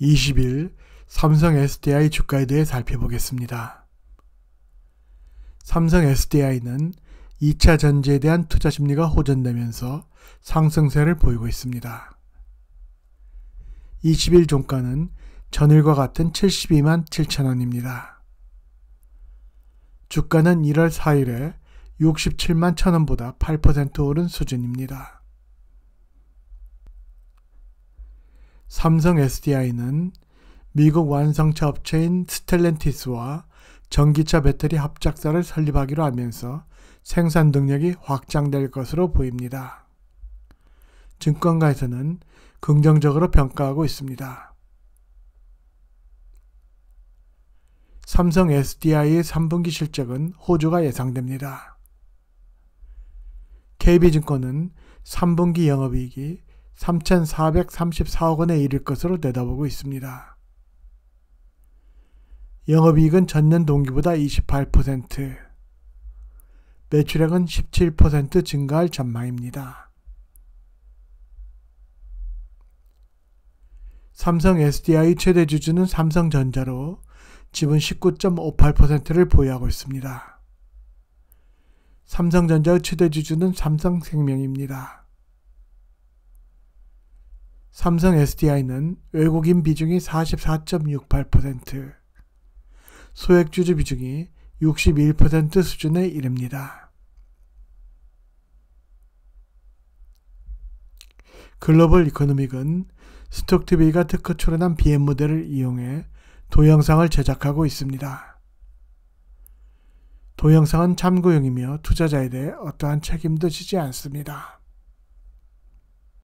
20일 삼성 SDI 주가에 대해 살펴보겠습니다. 삼성 SDI는 2차 전지에 대한 투자 심리가 호전되면서 상승세를 보이고 있습니다. 20일 종가는 전일과 같은 72만 7천원입니다. 주가는 1월 4일에 67만 0원보다8% 오른 수준입니다. 삼성 SDI는 미국 완성차 업체인 스텔렌티스와 전기차 배터리 합작사를 설립하기로 하면서 생산 능력이 확장될 것으로 보입니다. 증권가에서는 긍정적으로 평가하고 있습니다. 삼성 SDI의 3분기 실적은 호주가 예상됩니다. KB증권은 3분기 영업이익이 3,434억 원에 이를 것으로 내다보고 있습니다. 영업이익은 전년 동기보다 28%, 매출액은 17% 증가할 전망입니다. 삼성 SDI 최대 주주는 삼성전자로 지분 19.58%를 보유하고 있습니다. 삼성전자의 최대 주주는 삼성생명입니다. 삼성 SDI는 외국인 비중이 44.68%, 소액주주 비중이 61% 수준에 이릅니다. 글로벌 이코노믹은 스톡TV가 특허 출연한 BM 모델을 이용해 동영상을 제작하고 있습니다. 동영상은 참고용이며 투자자에 대해 어떠한 책임도 지지 않습니다.